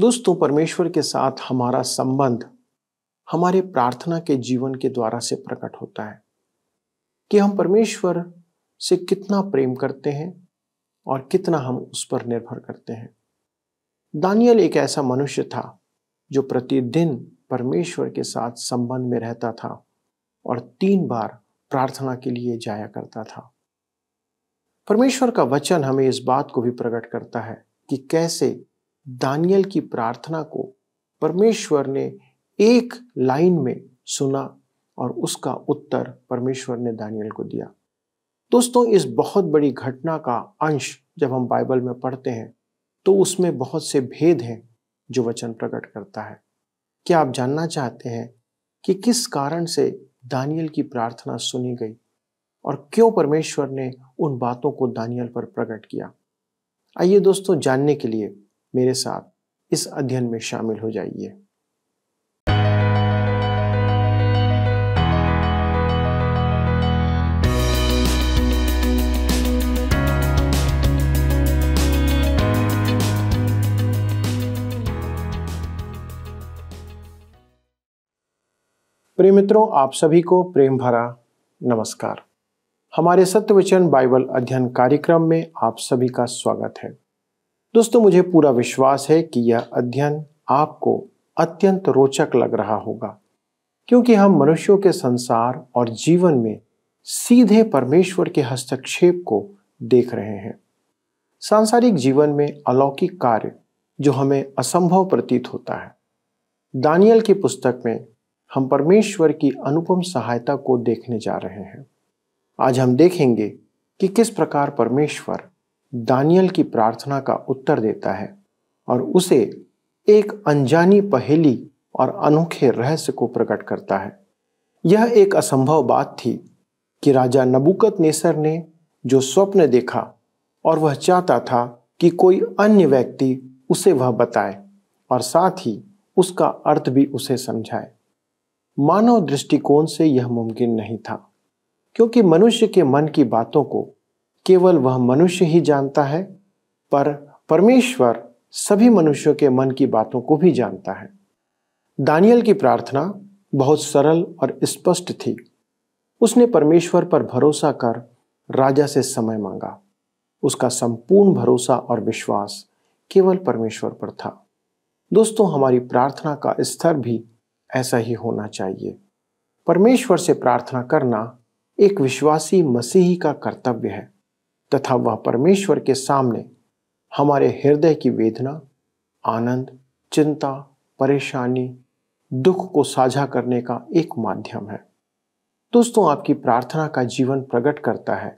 दोस्तों परमेश्वर के साथ हमारा संबंध हमारे प्रार्थना के जीवन के द्वारा से प्रकट होता है कि हम परमेश्वर से कितना प्रेम करते हैं और कितना हम उस पर निर्भर करते हैं दानियल एक ऐसा मनुष्य था जो प्रतिदिन परमेश्वर के साथ संबंध में रहता था और तीन बार प्रार्थना के लिए जाया करता था परमेश्वर का वचन हमें इस बात को भी प्रकट करता है कि कैसे दानियल की प्रार्थना को परमेश्वर ने एक लाइन में सुना और उसका उत्तर परमेश्वर ने दानियल को दिया दोस्तों इस बहुत बड़ी घटना का अंश जब हम बाइबल में पढ़ते हैं तो उसमें बहुत से भेद हैं जो वचन प्रकट करता है क्या आप जानना चाहते हैं कि किस कारण से दानियल की प्रार्थना सुनी गई और क्यों परमेश्वर ने उन बातों को दानियल पर प्रकट किया आइए दोस्तों जानने के लिए मेरे साथ इस अध्ययन में शामिल हो जाइए प्रेम मित्रों आप सभी को प्रेम भरा नमस्कार हमारे सत्यवचन बाइबल अध्ययन कार्यक्रम में आप सभी का स्वागत है दोस्तों मुझे पूरा विश्वास है कि यह अध्ययन आपको अत्यंत रोचक लग रहा होगा क्योंकि हम मनुष्यों के संसार और जीवन में सीधे परमेश्वर के हस्तक्षेप को देख रहे हैं सांसारिक जीवन में अलौकिक कार्य जो हमें असंभव प्रतीत होता है दानियल की पुस्तक में हम परमेश्वर की अनुपम सहायता को देखने जा रहे हैं आज हम देखेंगे कि किस प्रकार परमेश्वर दानियल की प्रार्थना का उत्तर देता है और उसे एक अनजानी पहेली और अनोखे रहस्य को प्रकट करता है यह एक असंभव बात थी कि राजा नबुकत नेसर ने जो स्वप्न देखा और वह चाहता था कि कोई अन्य व्यक्ति उसे वह बताए और साथ ही उसका अर्थ भी उसे समझाए मानव दृष्टिकोण से यह मुमकिन नहीं था क्योंकि मनुष्य के मन की बातों को केवल वह मनुष्य ही जानता है पर परमेश्वर सभी मनुष्यों के मन की बातों को भी जानता है दानियल की प्रार्थना बहुत सरल और स्पष्ट थी उसने परमेश्वर पर भरोसा कर राजा से समय मांगा उसका संपूर्ण भरोसा और विश्वास केवल परमेश्वर पर था दोस्तों हमारी प्रार्थना का स्तर भी ऐसा ही होना चाहिए परमेश्वर से प्रार्थना करना एक विश्वासी मसीही का कर्तव्य है तथा वह परमेश्वर के सामने हमारे हृदय की वेदना आनंद चिंता परेशानी दुख को साझा करने का एक माध्यम है दोस्तों आपकी प्रार्थना का जीवन प्रकट करता है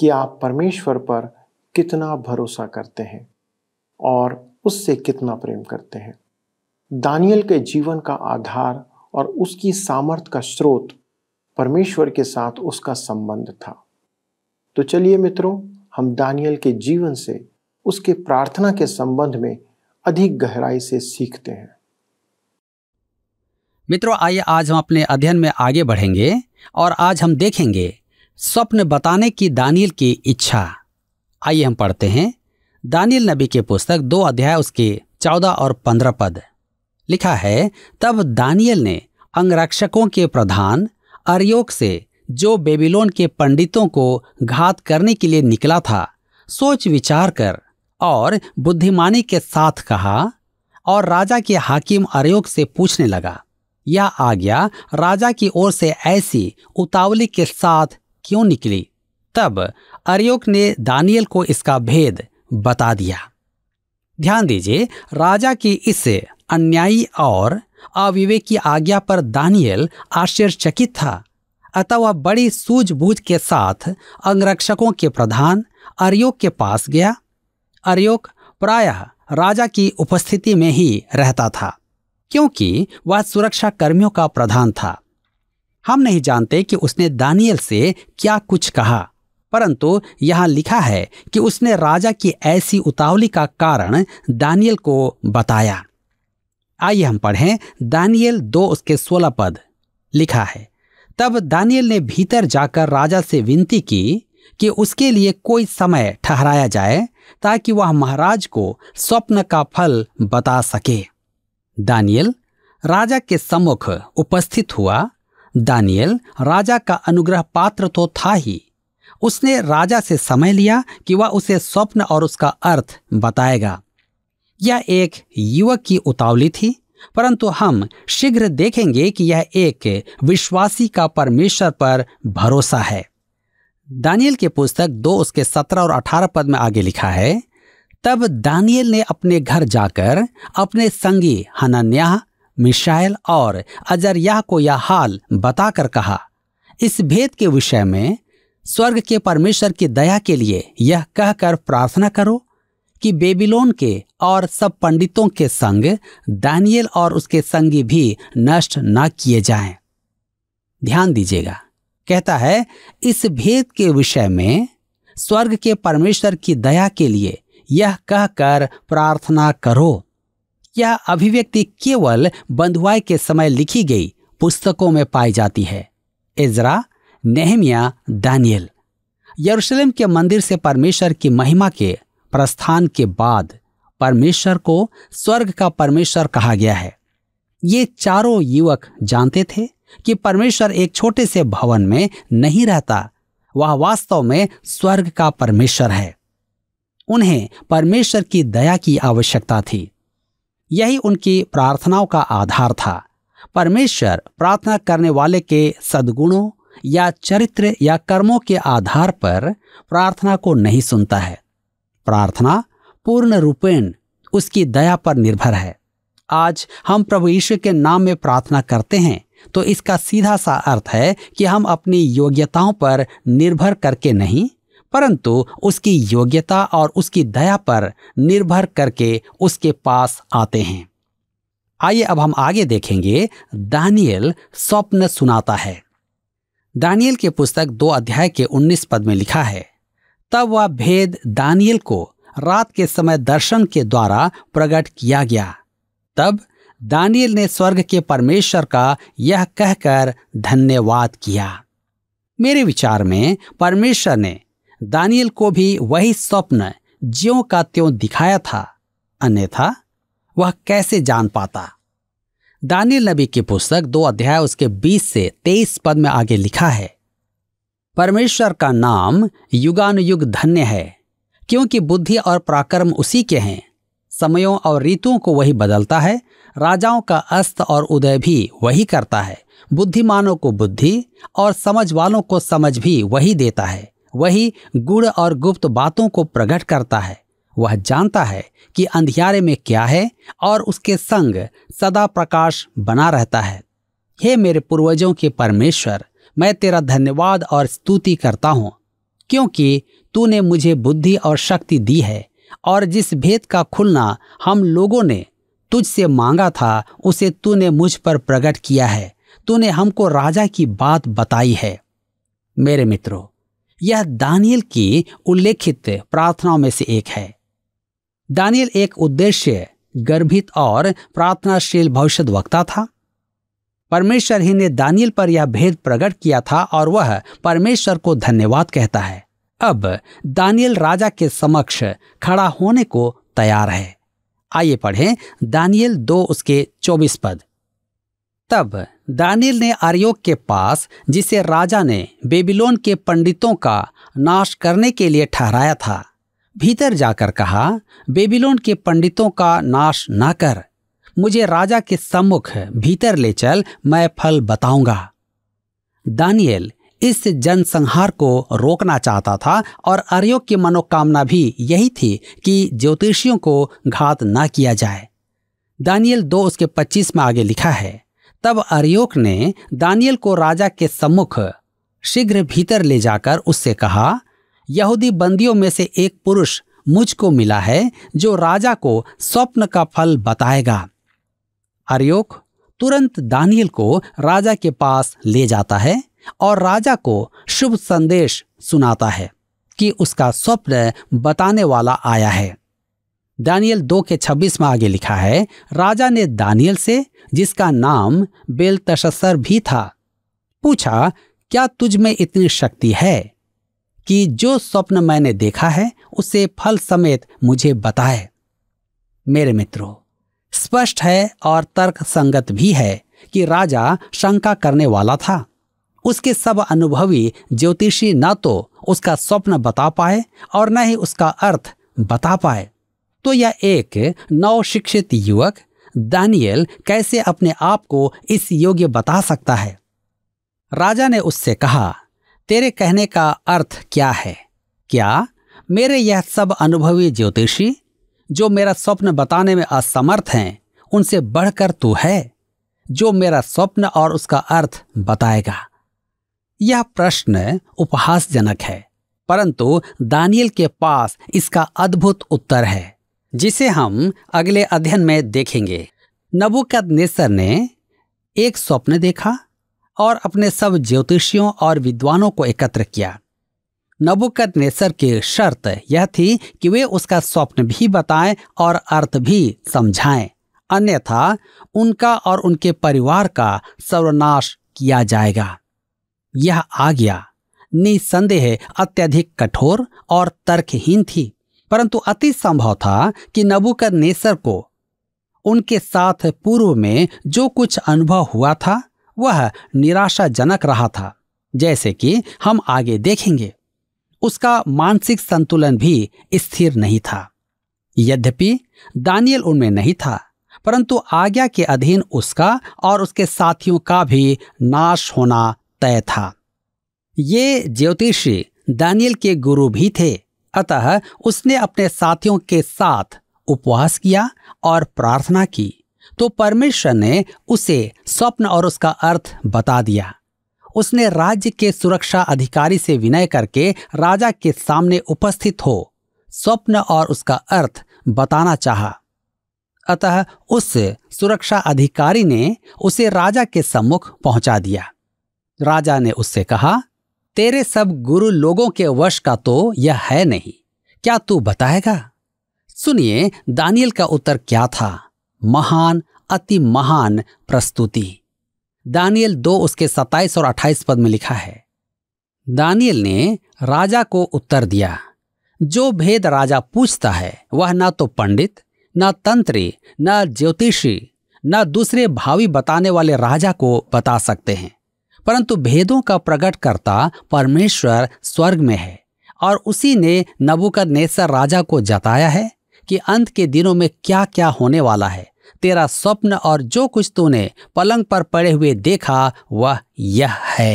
कि आप परमेश्वर पर कितना भरोसा करते हैं और उससे कितना प्रेम करते हैं दानियल के जीवन का आधार और उसकी सामर्थ का स्रोत परमेश्वर के साथ उसका संबंध था तो चलिए मित्रों हम दानियल के जीवन से उसके प्रार्थना के संबंध में अधिक गहराई से सीखते हैं मित्रों आइए आज हम अपने अध्ययन में आगे बढ़ेंगे और आज हम देखेंगे स्वप्न बताने की दानियल की इच्छा आइए हम पढ़ते हैं दानियल नबी के पुस्तक दो अध्याय उसके चौदह और पंद्रह पद लिखा है तब दानियल ने अंगरक्षकों के प्रधान अरयोग से जो बेबीलोन के पंडितों को घात करने के लिए निकला था सोच विचार कर और बुद्धिमानी के साथ कहा और राजा के हाकिम अरयोग से पूछने लगा यह आज्ञा राजा की ओर से ऐसी उतावली के साथ क्यों निकली तब अरयोग ने दानियल को इसका भेद बता दिया ध्यान दीजिए राजा की इस अन्यायी और अविवेकी आज्ञा पर दानियल आश्चर्यचकित था अतः वह बड़ी सूझबूझ के साथ अंगरक्षकों के प्रधान अर्योक के पास गया अर्योक प्रायः राजा की उपस्थिति में ही रहता था क्योंकि वह सुरक्षा कर्मियों का प्रधान था हम नहीं जानते कि उसने दानियल से क्या कुछ कहा परंतु यहां लिखा है कि उसने राजा की ऐसी उतावली का कारण दानियल को बताया आइए हम पढ़ें दानियल दो उसके सोलह पद लिखा है तब दानियल ने भीतर जाकर राजा से विनती की कि उसके लिए कोई समय ठहराया जाए ताकि वह महाराज को स्वप्न का फल बता सके दानियल राजा के सम्मुख उपस्थित हुआ दानियल राजा का अनुग्रह पात्र तो था ही उसने राजा से समय लिया कि वह उसे स्वप्न और उसका अर्थ बताएगा यह एक युवक की उतावली थी परंतु हम शीघ्र देखेंगे कि यह एक विश्वासी का परमेश्वर पर भरोसा है दानियल के पुस्तक दो उसके सत्रह और अठारह पद में आगे लिखा है तब दानियल ने अपने घर जाकर अपने संगी हनन्याह मिशाइल और अजरयाह को यह हाल बताकर कहा इस भेद के विषय में स्वर्ग के परमेश्वर की दया के लिए यह कहकर प्रार्थना करो कि बेबीलोन के और सब पंडितों के संग दानियल और उसके संगी भी नष्ट न किए जाएं। ध्यान दीजिएगा कहता है इस भेद के विषय में स्वर्ग के परमेश्वर की दया के लिए यह कहकर प्रार्थना करो यह अभिव्यक्ति केवल बंधुआई के समय लिखी गई पुस्तकों में पाई जाती है इजरा नेहमिया दानियल यरूशलेम के मंदिर से परमेश्वर की महिमा के प्रस्थान के बाद परमेश्वर को स्वर्ग का परमेश्वर कहा गया है ये चारों युवक जानते थे कि परमेश्वर एक छोटे से भवन में नहीं रहता वह वास्तव में स्वर्ग का परमेश्वर है उन्हें परमेश्वर की दया की आवश्यकता थी यही उनकी प्रार्थनाओं का आधार था परमेश्वर प्रार्थना करने वाले के सद्गुणों या चरित्र या कर्मों के आधार पर प्रार्थना को नहीं सुनता है प्रार्थना पूर्ण रूपेण उसकी दया पर निर्भर है आज हम प्रभु यीशु के नाम में प्रार्थना करते हैं तो इसका सीधा सा अर्थ है कि हम अपनी योग्यताओं पर निर्भर करके नहीं परंतु उसकी योग्यता और उसकी दया पर निर्भर करके उसके पास आते हैं आइए अब हम आगे देखेंगे दानियल स्वप्न सुनाता है दानियल के पुस्तक दो अध्याय के 19 पद में लिखा है तब वह भेद दानियल को रात के समय दर्शन के द्वारा प्रकट किया गया तब दानियल ने स्वर्ग के परमेश्वर का यह कहकर धन्यवाद किया मेरे विचार में परमेश्वर ने दानियल को भी वही स्वप्न ज्यो का त्यों दिखाया था अन्यथा वह कैसे जान पाता दानियल नबी की पुस्तक दो अध्याय उसके 20 से 23 पद में आगे लिखा है परमेश्वर का नाम युगानुयुग धन्य है क्योंकि बुद्धि और पराक्रम उसी के हैं समयों और ऋतुओं को वही बदलता है राजाओं का अस्त और उदय भी वही करता है बुद्धिमानों को बुद्धि और समझ वालों को समझ भी वही देता है वही गुड़ और गुप्त बातों को प्रकट करता है वह जानता है कि अंधियारे में क्या है और उसके संग सदा प्रकाश बना रहता है हे मेरे पूर्वजों के परमेश्वर मैं तेरा धन्यवाद और स्तुति करता हूँ क्योंकि तूने मुझे बुद्धि और शक्ति दी है और जिस भेद का खुलना हम लोगों ने तुझसे मांगा था उसे तूने मुझ पर प्रकट किया है तूने हमको राजा की बात बताई है मेरे मित्रों यह दानियल की उल्लेखित प्रार्थनाओं में से एक है दानियल एक उद्देश्य गर्भित और प्रार्थनाशील भविष्य वक्ता था परमेश्वर ही ने दानियल पर यह भेद प्रकट किया था और वह परमेश्वर को धन्यवाद कहता है अब दानियल राजा के समक्ष खड़ा होने को तैयार है आइए पढ़ें दानियल दो उसके चौबीस पद तब दानियल ने आर्योग के पास जिसे राजा ने बेबीलोन के पंडितों का नाश करने के लिए ठहराया था भीतर जाकर कहा बेबीलोन के पंडितों का नाश ना कर मुझे राजा के सम्मुख भीतर ले चल मैं फल बताऊंगा दानियल इस जनसंहार को रोकना चाहता था और अर्योग की मनोकामना भी यही थी कि ज्योतिषियों को घात ना किया जाए दानियल दो उसके पच्चीस में आगे लिखा है तब अर्योक ने दानियल को राजा के सम्मुख शीघ्र भीतर ले जाकर उससे कहा यहूदी बंदियों में से एक पुरुष मुझको मिला है जो राजा को स्वप्न का फल बताएगा अरयोक तुरंत दानियल को राजा के पास ले जाता है और राजा को शुभ संदेश सुनाता है कि उसका स्वप्न बताने वाला आया है दानियल दो के छब्बीस में आगे लिखा है राजा ने दानियल से जिसका नाम बेल भी था पूछा क्या तुझ में इतनी शक्ति है कि जो स्वप्न मैंने देखा है उसे फल समेत मुझे बताए मेरे मित्रों स्पष्ट है और तर्क संगत भी है कि राजा शंका करने वाला था उसके सब अनुभवी ज्योतिषी न तो उसका स्वप्न बता पाए और न ही उसका अर्थ बता पाए तो यह एक नवशिक्षित युवक दानियल कैसे अपने आप को इस योग्य बता सकता है राजा ने उससे कहा तेरे कहने का अर्थ क्या है क्या मेरे यह सब अनुभवी ज्योतिषी जो मेरा स्वप्न बताने में असमर्थ हैं उनसे बढ़कर तू है जो मेरा स्वप्न और उसका अर्थ बताएगा यह प्रश्न उपहासजनक है परंतु दानियल के पास इसका अद्भुत उत्तर है जिसे हम अगले अध्ययन में देखेंगे नबुकद नेसर ने एक स्वप्न देखा और अपने सब ज्योतिषियों और विद्वानों को एकत्र किया नबुकत नेसर की शर्त यह थी कि वे उसका स्वप्न भी बताएं और अर्थ भी समझाएं अन्यथा उनका और उनके परिवार का सर्वनाश किया जाएगा यह आज्ञा निसंदेह अत्यधिक कठोर और तर्कहीन थी परंतु अति संभव था कि नबुकद नेसर को उनके साथ पूर्व में जो कुछ अनुभव हुआ था वह निराशाजनक रहा था जैसे कि हम आगे देखेंगे उसका मानसिक संतुलन भी स्थिर नहीं था यद्यपि दानियल उनमें नहीं था परंतु आज्ञा के अधीन उसका और उसके साथियों का भी नाश होना तय था ये ज्योतिषी दानियल के गुरु भी थे अतः उसने अपने साथियों के साथ उपवास किया और प्रार्थना की तो परमेश्वर ने उसे स्वप्न और उसका अर्थ बता दिया उसने राज्य के सुरक्षा अधिकारी से विनय करके राजा के सामने उपस्थित हो स्वप्न और उसका अर्थ बताना चाहा। अतः उस सुरक्षा अधिकारी ने उसे राजा के सम्मुख पहुंचा दिया राजा ने उससे कहा तेरे सब गुरु लोगों के वश का तो यह है नहीं क्या तू बताएगा सुनिए दानियल का उत्तर क्या था महान अति महान प्रस्तुति दानियल दो उसके सत्ताईस और अट्ठाईस पद में लिखा है दानियल ने राजा को उत्तर दिया जो भेद राजा पूछता है वह ना तो पंडित ना तंत्री ना ज्योतिषी ना दूसरे भावी बताने वाले राजा को बता सकते हैं परंतु भेदों का प्रकट करता परमेश्वर स्वर्ग में है और उसी ने नबुकद नेसर राजा को जताया है कि अंत के दिनों में क्या क्या होने वाला है तेरा स्वप्न और जो कुछ तूने पलंग पर पड़े हुए देखा वह यह है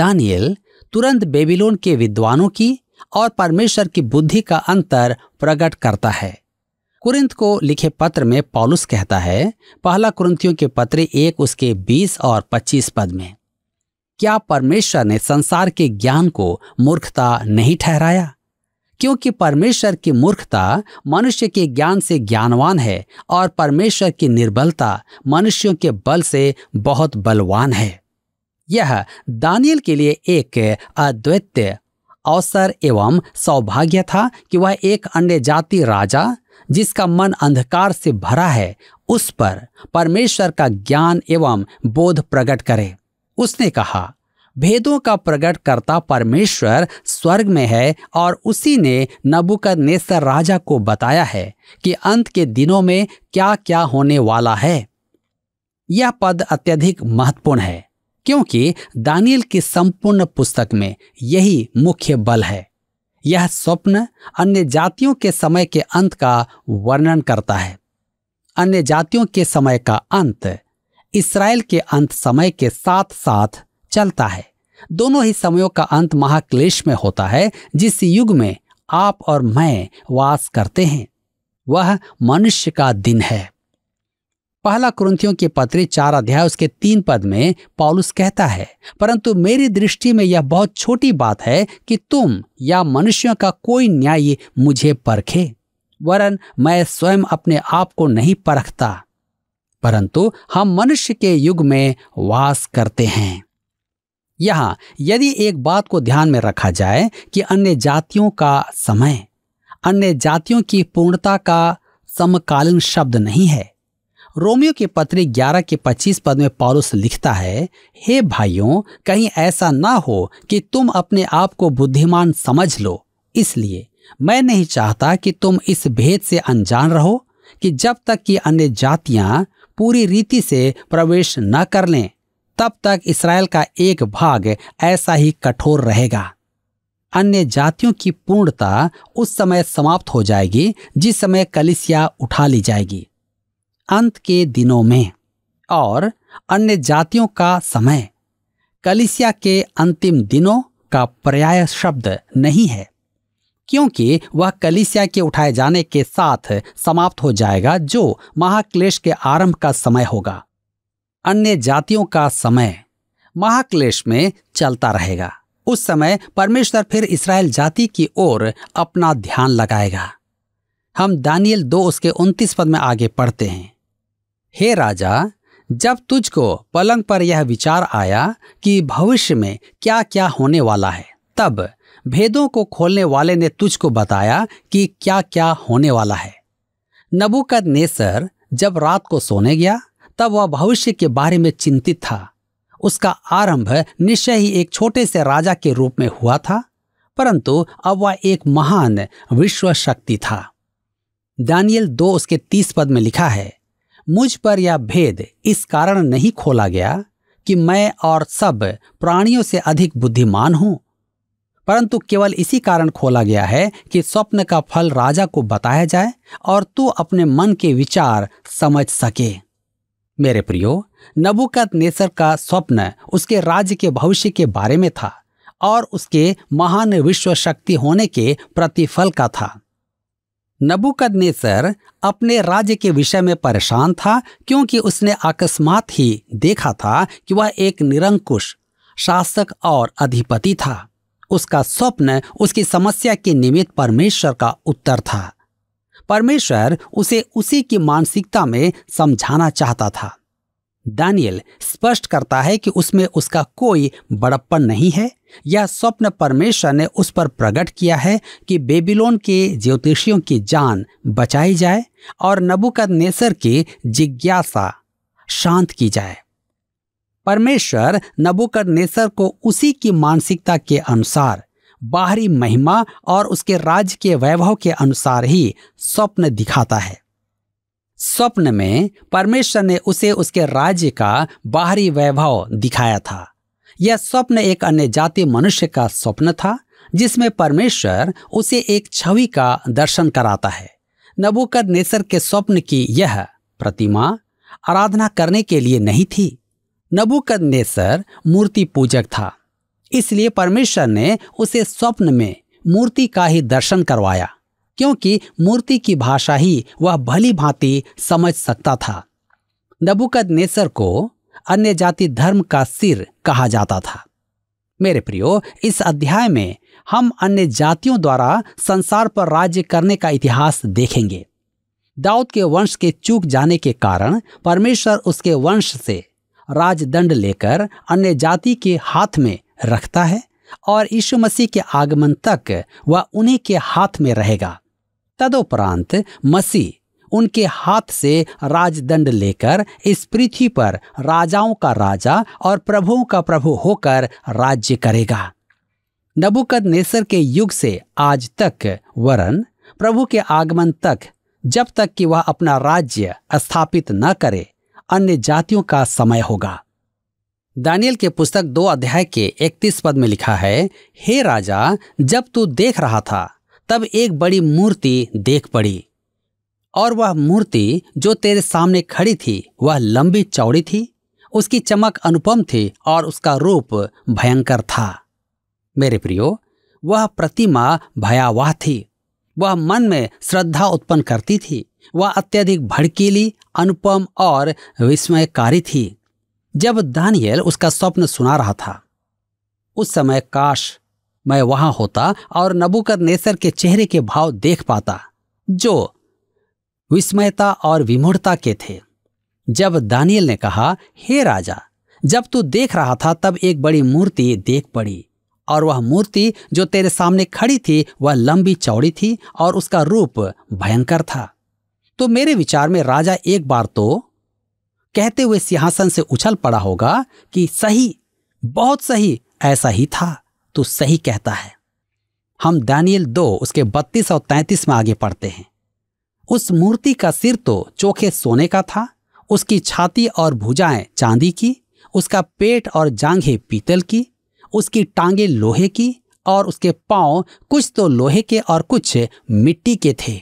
दानियल तुरंत बेबीलोन के विद्वानों की और परमेश्वर की बुद्धि का अंतर प्रकट करता है कुरिंत को लिखे पत्र में पॉलुस कहता है पहला कुरंतियों के पत्र एक उसके 20 और 25 पद में क्या परमेश्वर ने संसार के ज्ञान को मूर्खता नहीं ठहराया क्योंकि परमेश्वर की मूर्खता मनुष्य के ज्ञान से ज्ञानवान है और परमेश्वर की निर्बलता मनुष्यों के बल से बहुत बलवान है यह दानियल के लिए एक अद्वैत्य अवसर एवं सौभाग्य था कि वह एक अन्य जाति राजा जिसका मन अंधकार से भरा है उस पर परमेश्वर का ज्ञान एवं बोध प्रकट करे उसने कहा भेदों का प्रकट करता परमेश्वर स्वर्ग में है और उसी ने नेसर राजा को बताया है कि अंत के दिनों में क्या क्या होने वाला है यह पद अत्यधिक महत्वपूर्ण है क्योंकि दानियल की संपूर्ण पुस्तक में यही मुख्य बल है यह स्वप्न अन्य जातियों के समय के अंत का वर्णन करता है अन्य जातियों के समय का अंत इसराइल के अंत समय के साथ साथ चलता है दोनों ही समयों का अंत महाक्लेश में होता है जिस युग में आप और मैं वास करते हैं वह मनुष्य का दिन है पहला क्रंथियों के पत्र चार अध्याय उसके तीन पद में पॉलुस कहता है परंतु मेरी दृष्टि में यह बहुत छोटी बात है कि तुम या मनुष्यों का कोई न्याय मुझे परखे वरन मैं स्वयं अपने आप को नहीं परखता परंतु हम मनुष्य के युग में वास करते हैं यहाँ यदि एक बात को ध्यान में रखा जाए कि अन्य जातियों का समय अन्य जातियों की पूर्णता का समकालीन शब्द नहीं है रोमियो के पत्र 11 के 25 पद में पॉलुस लिखता है हे भाइयों कहीं ऐसा ना हो कि तुम अपने आप को बुद्धिमान समझ लो इसलिए मैं नहीं चाहता कि तुम इस भेद से अनजान रहो कि जब तक कि अन्य जातियां पूरी रीति से प्रवेश न कर लें तब तक इसराइल का एक भाग ऐसा ही कठोर रहेगा अन्य जातियों की पूर्णता उस समय समाप्त हो जाएगी जिस समय कलिसिया उठा ली जाएगी अंत के दिनों में और अन्य जातियों का समय कलिसिया के अंतिम दिनों का पर्याय शब्द नहीं है क्योंकि वह कलिसिया के उठाए जाने के साथ समाप्त हो जाएगा जो महाक्लेश के आरंभ का समय होगा अन्य जातियों का समय महाक्लेश में चलता रहेगा उस समय परमेश्वर फिर इसराइल जाति की ओर अपना ध्यान लगाएगा हम दानियल दो उसके उनतीस पद में आगे पढ़ते हैं हे राजा जब तुझको पलंग पर यह विचार आया कि भविष्य में क्या क्या होने वाला है तब भेदों को खोलने वाले ने तुझको बताया कि क्या क्या होने वाला है नबुकद नेसर जब रात को सोने गया तब वह भविष्य के बारे में चिंतित था उसका आरंभ निश्चय ही एक छोटे से राजा के रूप में हुआ था परंतु अब वह एक महान विश्व शक्ति था दानियल दो उसके तीस पद में लिखा है मुझ पर यह भेद इस कारण नहीं खोला गया कि मैं और सब प्राणियों से अधिक बुद्धिमान हूं परंतु केवल इसी कारण खोला गया है कि स्वप्न का फल राजा को बताया जाए और तू अपने मन के विचार समझ सके मेरे प्रियो नबुकत नेसर का स्वप्न उसके राज्य के भविष्य के बारे में था और उसके महान विश्व शक्ति होने के प्रतिफल का था नबुकद नेसर अपने राज्य के विषय में परेशान था क्योंकि उसने अकस्मात ही देखा था कि वह एक निरंकुश शासक और अधिपति था उसका स्वप्न उसकी समस्या के निमित्त परमेश्वर का उत्तर था परमेश्वर उसे उसी की मानसिकता में समझाना चाहता था दानियल स्पष्ट करता है कि उसमें उसका कोई बड़प्पन नहीं है यह स्वप्न परमेश्वर ने उस पर प्रकट किया है कि बेबीलोन के ज्योतिषियों की जान बचाई जाए और नबुकद नेसर की जिज्ञासा शांत की जाए परमेश्वर नबुकद नेसर को उसी की मानसिकता के अनुसार बाहरी महिमा और उसके राज्य के वैभव के अनुसार ही स्वप्न दिखाता है स्वप्न में परमेश्वर ने उसे उसके राज्य का बाहरी वैभव दिखाया था यह स्वप्न एक अन्य जाति मनुष्य का स्वप्न था जिसमें परमेश्वर उसे एक छवि का दर्शन कराता है नबुकद नेसर के स्वप्न की यह प्रतिमा आराधना करने के लिए नहीं थी नबुकद नेसर मूर्ति पूजक था इसलिए परमेश्वर ने उसे स्वप्न में मूर्ति का ही दर्शन करवाया क्योंकि मूर्ति की भाषा ही वह भली भांति समझ सकता था नबुकद नेसर को अन्य जाति धर्म का सिर कहा जाता था मेरे प्रियो इस अध्याय में हम अन्य जातियों द्वारा संसार पर राज्य करने का इतिहास देखेंगे दाऊद के वंश के चूक जाने के कारण परमेश्वर उसके वंश से राजदंड लेकर अन्य जाति के हाथ में रखता है और यीशु मसीह के आगमन तक वह उन्हीं के हाथ में रहेगा तदुपरांत मसीह उनके हाथ से राजदंड लेकर इस पृथ्वी पर राजाओं का राजा और प्रभुओं का प्रभु होकर राज्य करेगा नबुकद नेसर के युग से आज तक वरन प्रभु के आगमन तक जब तक कि वह अपना राज्य स्थापित न करे अन्य जातियों का समय होगा दानियल के पुस्तक दो अध्याय के इकतीस पद में लिखा है हे राजा जब तू देख रहा था तब एक बड़ी मूर्ति देख पड़ी और वह मूर्ति जो तेरे सामने खड़ी थी वह लंबी चौड़ी थी उसकी चमक अनुपम थी और उसका रूप भयंकर था मेरे प्रियो वह प्रतिमा भयावह थी वह मन में श्रद्धा उत्पन्न करती थी वह अत्यधिक भड़कीली अनुपम और विस्मयकारी थी जब दानियल उसका स्वप्न सुना रहा था उस समय काश मैं वहां होता और नबूकर नेसर के चेहरे के भाव देख पाता जो विस्मयता और विमूढ़ता के थे जब दानियल ने कहा हे राजा जब तू देख रहा था तब एक बड़ी मूर्ति देख पड़ी और वह मूर्ति जो तेरे सामने खड़ी थी वह लंबी चौड़ी थी और उसका रूप भयंकर था तो मेरे विचार में राजा एक बार तो कहते हुए सिंहासन से उछल पड़ा होगा कि सही बहुत सही ऐसा ही था तो सही कहता है हम दानियल दो उसके बत्तीस और तैंतीस में आगे पढ़ते हैं उस मूर्ति का सिर तो चोखे सोने का था उसकी छाती और भुजाएं चांदी की उसका पेट और जांघे पीतल की उसकी टांगे लोहे की और उसके पांव कुछ तो लोहे के और कुछ मिट्टी के थे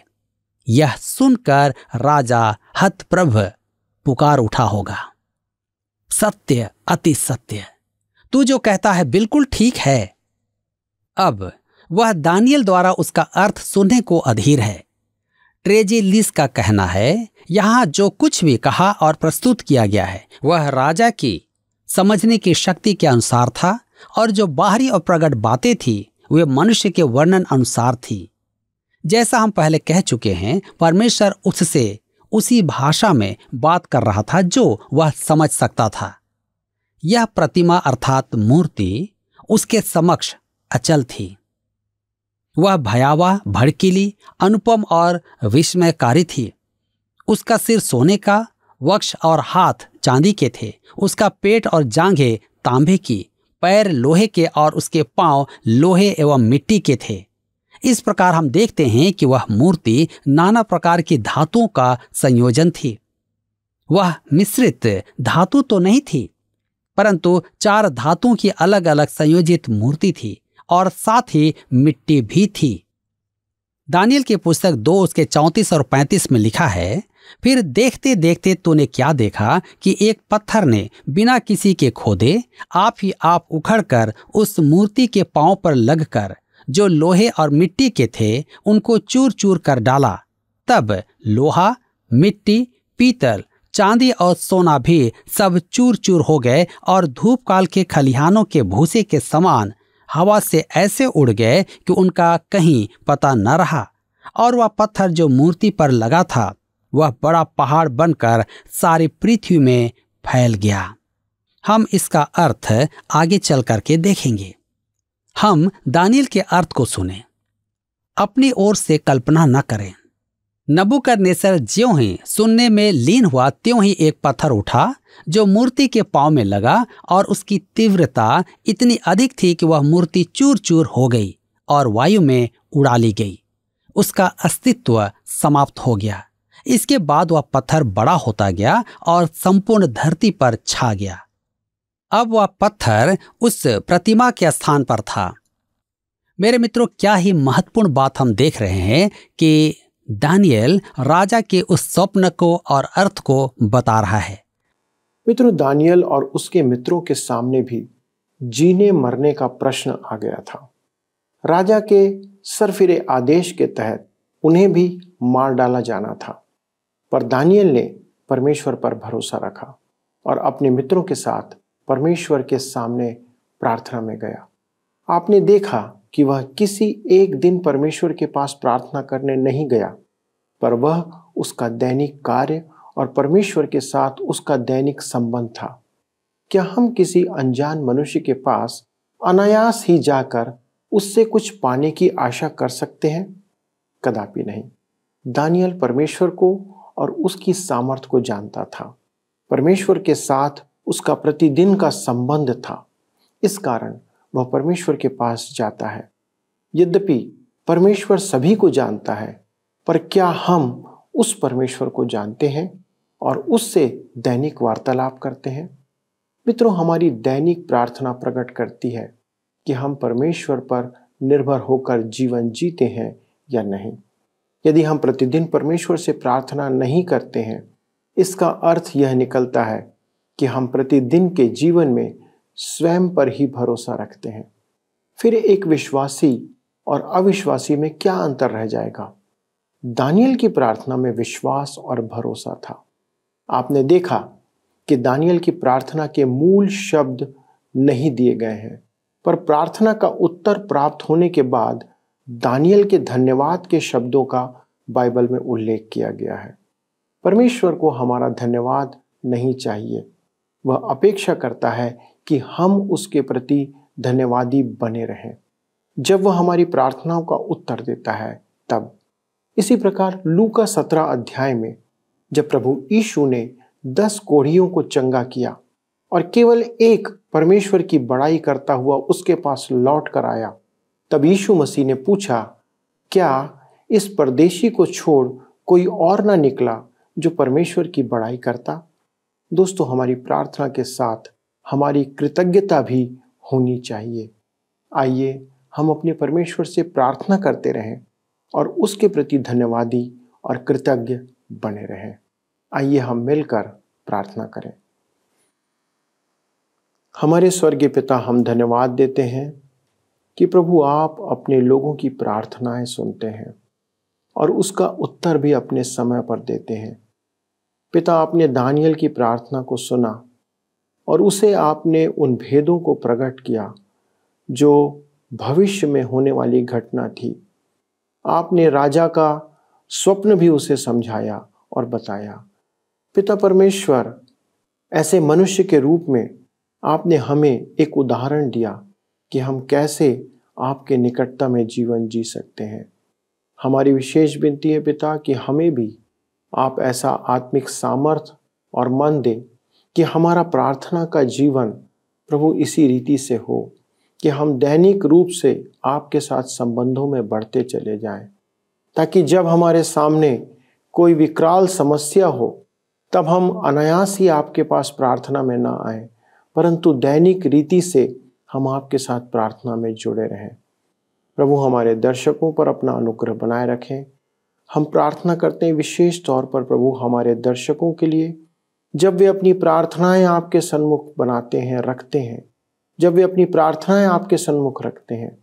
यह सुनकर राजा हतप्रभ पुकार उठा होगा सत्य अति सत्य तू जो कहता है बिल्कुल ठीक है अब वह दानियल द्वारा उसका अर्थ सुनने को अधीर है ट्रेजे लिस का कहना है यहां जो कुछ भी कहा और प्रस्तुत किया गया है वह राजा की समझने की शक्ति के अनुसार था और जो बाहरी और प्रकट बातें थी वे मनुष्य के वर्णन अनुसार थी जैसा हम पहले कह चुके हैं परमेश्वर उससे उसी भाषा में बात कर रहा था जो वह समझ सकता था यह प्रतिमा अर्थात मूर्ति उसके समक्ष अचल थी वह भयावह भड़कीली अनुपम और विस्मयकारी थी उसका सिर सोने का वक्ष और हाथ चांदी के थे उसका पेट और जांघें तांबे की पैर लोहे के और उसके पांव लोहे एवं मिट्टी के थे इस प्रकार हम देखते हैं कि वह मूर्ति नाना प्रकार की धातुओं का संयोजन थी वह मिश्रित धातु तो नहीं थी परंतु चार धातुओं की अलग अलग संयोजित मूर्ति थी और साथ ही मिट्टी भी थी दानियल की पुस्तक दो उसके चौंतीस और पैंतीस में लिखा है फिर देखते देखते तूने क्या देखा कि एक पत्थर ने बिना किसी के खोदे आप ही आप उखड़कर उस मूर्ति के पांव पर लगकर जो लोहे और मिट्टी के थे उनको चूर चूर कर डाला तब लोहा मिट्टी पीतल चांदी और सोना भी सब चूर चूर हो गए और धूपकाल के खलिहानों के भूसे के समान हवा से ऐसे उड़ गए कि उनका कहीं पता न रहा और वह पत्थर जो मूर्ति पर लगा था वह बड़ा पहाड़ बनकर सारी पृथ्वी में फैल गया हम इसका अर्थ आगे चल करके देखेंगे हम दानिल के अर्थ को सुने अपनी ओर से कल्पना न करें नबू का नेसर ज्यो ही सुनने में लीन हुआ त्यों ही एक पत्थर उठा जो मूर्ति के पांव में लगा और उसकी तीव्रता इतनी अधिक थी कि वह मूर्ति चूर चूर हो गई और वायु में उड़ा ली गई उसका अस्तित्व समाप्त हो गया इसके बाद वह पत्थर बड़ा होता गया और संपूर्ण धरती पर छा गया अब वह पत्थर उस प्रतिमा के स्थान पर था मेरे मित्रों क्या ही महत्वपूर्ण बात हम देख रहे हैं कि दानियल राजा के उस स्वप्न को और अर्थ को बता रहा है मित्रों दानियल और उसके मित्रों के सामने भी जीने मरने का प्रश्न आ गया था राजा के सरफिरे आदेश के तहत उन्हें भी मार डाला जाना था पर दानियल ने परमेश्वर पर भरोसा रखा और अपने मित्रों के साथ परमेश्वर के सामने प्रार्थना में गया आपने देखा कि वह किसी एक दिन परमेश्वर के पास प्रार्थना करने नहीं गया पर वह उसका दैनिक कार्य और परमेश्वर के साथ उसका दैनिक संबंध था क्या हम किसी अनजान मनुष्य के पास अनायास ही जाकर उससे कुछ पाने की आशा कर सकते हैं कदापि नहीं दानियल परमेश्वर को और उसकी सामर्थ्य को जानता था परमेश्वर के साथ उसका प्रतिदिन का संबंध था इस कारण वह परमेश्वर के पास जाता है यद्यपि परमेश्वर सभी को जानता है पर क्या हम उस परमेश्वर को जानते हैं और उससे दैनिक वार्तालाप करते हैं मित्रों हमारी दैनिक प्रार्थना प्रकट करती है कि हम परमेश्वर पर निर्भर होकर जीवन जीते हैं या नहीं यदि हम प्रतिदिन परमेश्वर से प्रार्थना नहीं करते हैं इसका अर्थ यह निकलता है कि हम प्रतिदिन के जीवन में स्वयं पर ही भरोसा रखते हैं फिर एक विश्वासी और अविश्वासी में क्या अंतर रह जाएगा दानियल की प्रार्थना में विश्वास और भरोसा था आपने देखा कि दानियल की प्रार्थना के मूल शब्द नहीं दिए गए हैं पर प्रार्थना का उत्तर प्राप्त होने के बाद दानियल के धन्यवाद के शब्दों का बाइबल में उल्लेख किया गया है परमेश्वर को हमारा धन्यवाद नहीं चाहिए वह अपेक्षा करता है कि हम उसके प्रति धन्यवादी बने रहें जब वह हमारी प्रार्थनाओं का उत्तर देता है तब इसी प्रकार लू का सत्रह अध्याय में जब प्रभु यीशु ने दस कोढ़ियों को चंगा किया और केवल एक परमेश्वर की बड़ाई करता हुआ उसके पास लौट कर आया तब यीशु मसीह ने पूछा क्या इस परदेशी को छोड़ कोई और ना निकला जो परमेश्वर की बड़ाई करता दोस्तों हमारी प्रार्थना के साथ हमारी कृतज्ञता भी होनी चाहिए आइए हम अपने परमेश्वर से प्रार्थना करते रहें और उसके प्रति धन्यवादी और कृतज्ञ बने रहें आइए हम मिलकर प्रार्थना करें हमारे स्वर्गीय पिता हम धन्यवाद देते हैं कि प्रभु आप अपने लोगों की प्रार्थनाएं सुनते हैं और उसका उत्तर भी अपने समय पर देते हैं पिता आपने दानियल की प्रार्थना को सुना और उसे आपने उन भेदों को प्रकट किया जो भविष्य में होने वाली घटना थी आपने राजा का स्वप्न भी उसे समझाया और बताया पिता परमेश्वर ऐसे मनुष्य के रूप में आपने हमें एक उदाहरण दिया कि हम कैसे आपके निकटता में जीवन जी सकते हैं हमारी विशेष विनती है पिता कि हमें भी आप ऐसा आत्मिक सामर्थ्य और मन दें कि हमारा प्रार्थना का जीवन प्रभु इसी रीति से हो कि हम दैनिक रूप से आपके साथ संबंधों में बढ़ते चले जाएं, ताकि जब हमारे सामने कोई विकराल समस्या हो तब हम अनायास ही आपके पास प्रार्थना में ना आए परंतु दैनिक रीति से हम आपके साथ प्रार्थना में जुड़े रहें प्रभु हमारे दर्शकों पर अपना अनुग्रह बनाए रखें हम प्रार्थना करते हैं विशेष तौर पर प्रभु हमारे दर्शकों के लिए जब वे अपनी प्रार्थनाएं आपके सन्मुख बनाते हैं रखते हैं जब वे अपनी प्रार्थनाएं आपके सन्मुख रखते हैं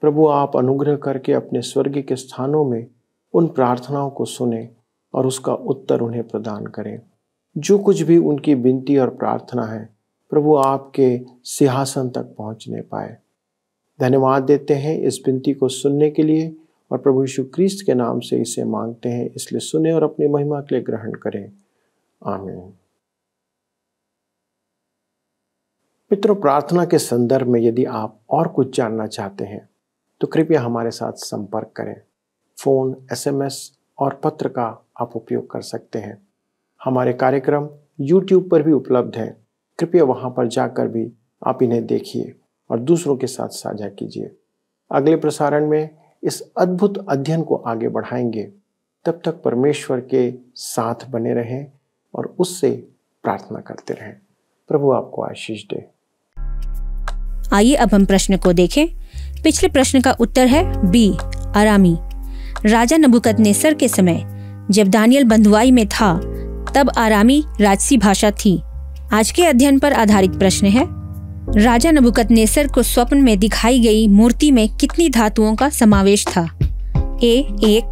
प्रभु आप अनुग्रह करके अपने स्वर्ग के स्थानों में उन प्रार्थनाओं को सुने और उसका उत्तर उन्हें प्रदान करें जो कुछ भी उनकी विनती और प्रार्थना है प्रभु आपके सिंहासन तक पहुंचने पाए धन्यवाद देते हैं इस विनती को सुनने के लिए और प्रभु यीशु क्रिस्त के नाम से इसे मांगते हैं इसलिए सुने और अपनी महिमा के लिए ग्रहण करें आमीन मित्रों प्रार्थना के संदर्भ में यदि आप और कुछ जानना चाहते हैं तो कृपया हमारे साथ संपर्क करें फ़ोन एसएमएस और पत्र का आप उपयोग कर सकते हैं हमारे कार्यक्रम यूट्यूब पर भी उपलब्ध हैं कृपया वहां पर जाकर भी आप इन्हें देखिए और दूसरों के साथ साझा कीजिए अगले प्रसारण में इस अद्भुत अध्ययन को आगे बढ़ाएंगे तब तक परमेश्वर के साथ बने रहें और उससे प्रार्थना करते रहें प्रभु आपको आशीष दे आइए अब हम प्रश्न को देखें पिछले प्रश्न का उत्तर है बी आरामी राजा नबुकत सर के समय जब दानियल बंधुआई में था तब आरामी राजसी भाषा थी आज के अध्ययन पर आधारित प्रश्न है राजा नबुकत नेसर को स्वप्न में दिखाई गई मूर्ति में कितनी धातुओं का समावेश था ए एक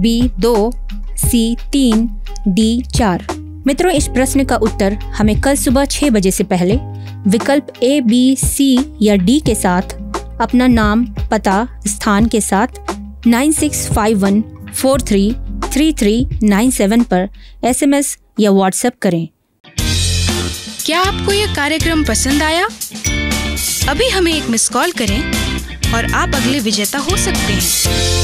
बी दो सी तीन डी चार मित्रों इस प्रश्न का उत्तर हमें कल सुबह छह बजे से पहले विकल्प ए बी सी या डी के साथ अपना नाम पता स्थान के साथ 9651433397 पर एसएमएस या व्हाट्सएप करें क्या आपको यह कार्यक्रम पसंद आया अभी हमें एक मिस कॉल करें और आप अगले विजेता हो सकते हैं